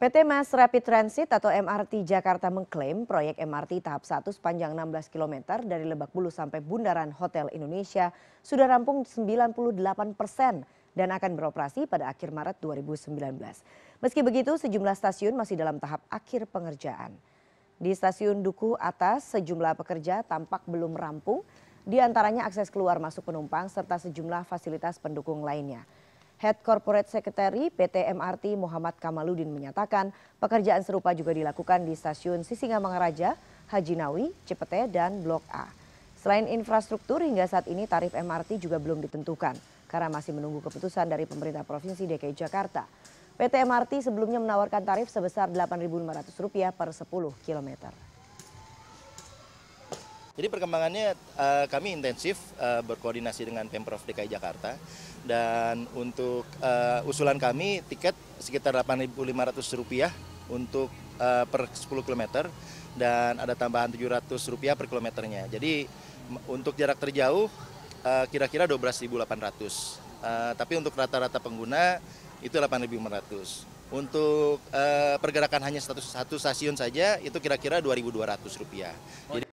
PT Mas Rapid Transit atau MRT Jakarta mengklaim proyek MRT tahap 1 sepanjang 16 km dari Lebak Bulus sampai Bundaran Hotel Indonesia sudah rampung 98 persen dan akan beroperasi pada akhir Maret 2019. Meski begitu sejumlah stasiun masih dalam tahap akhir pengerjaan. Di stasiun Duku Atas sejumlah pekerja tampak belum rampung di antaranya akses keluar masuk penumpang serta sejumlah fasilitas pendukung lainnya. Head Corporate Secretary PT MRT Muhammad Kamaludin menyatakan pekerjaan serupa juga dilakukan di stasiun Sisingamangaraja, Haji Nawi, Cepete, dan Blok A. Selain infrastruktur, hingga saat ini tarif MRT juga belum ditentukan karena masih menunggu keputusan dari pemerintah Provinsi DKI Jakarta. PT MRT sebelumnya menawarkan tarif sebesar Rp8.500 per 10 kilometer. Jadi perkembangannya uh, kami intensif uh, berkoordinasi dengan Pemprov DKI Jakarta dan untuk uh, usulan kami tiket sekitar Rp8.500 untuk uh, per 10 km dan ada tambahan Rp700 per kilometernya. Jadi untuk jarak terjauh uh, kira-kira 12.800. Uh, tapi untuk rata-rata pengguna itu 8.500. Untuk uh, pergerakan hanya satu, satu stasiun saja itu kira-kira Rp2.200. Jadi